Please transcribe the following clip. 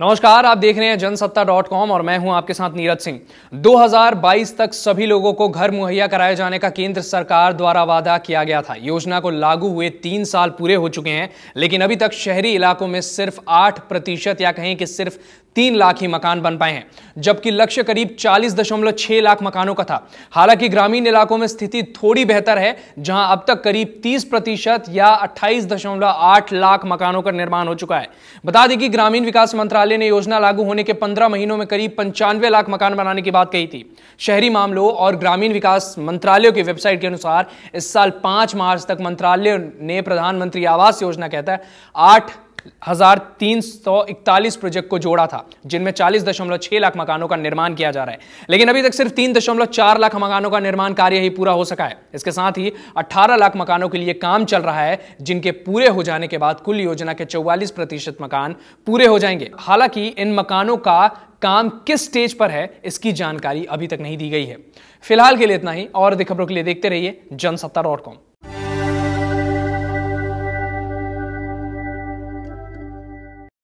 नमस्कार आप देख रहे हैं जनसत्ता डॉट कॉम और मैं हूं आपके साथ नीरज सिंह 2022 तक सभी लोगों को घर मुहैया कराए जाने का केंद्र सरकार द्वारा वादा किया गया था योजना को लागू हुए तीन साल पूरे हो चुके हैं लेकिन अभी तक शहरी इलाकों में सिर्फ आठ प्रतिशत या कहें कि सिर्फ तीन लाख ही मकान बन पाए हैं जबकि लक्ष्य करीब चालीस दशमलव छह लाख मकानों का था हालांकि ग्रामीण इलाकों में स्थिति थोड़ी बेहतर है जहां अब तक करीब तीस प्रतिशत या आठ लाख मकानों का निर्माण हो चुका है बता दें कि ग्रामीण विकास मंत्रालय ने योजना लागू होने के पंद्रह महीनों में करीब पंचानवे लाख मकान बनाने की बात कही थी शहरी मामलों और ग्रामीण विकास मंत्रालय की वेबसाइट के अनुसार इस साल पांच मार्च तक मंत्रालय ने प्रधानमंत्री आवास योजना कहता है आठ हजार तीन सौ इकतालीस प्रोजेक्ट को जोड़ा था जिनमें चालीस दशमलव छह लाख मकानों का निर्माण किया जा रहा है लेकिन अभी तक सिर्फ तीन दशमलव चार लाख मकानों का निर्माण कार्य ही पूरा हो सका है इसके साथ ही अट्ठारह लाख मकानों के लिए काम चल रहा है जिनके पूरे हो जाने के बाद कुल योजना के चौवालीस प्रतिशत मकान पूरे हो जाएंगे हालांकि इन मकानों का काम किस स्टेज पर है इसकी जानकारी अभी तक नहीं दी गई है फिलहाल के लिए इतना ही और अधिक खबरों के लिए देखते रहिए जनसत्ता डॉट कॉम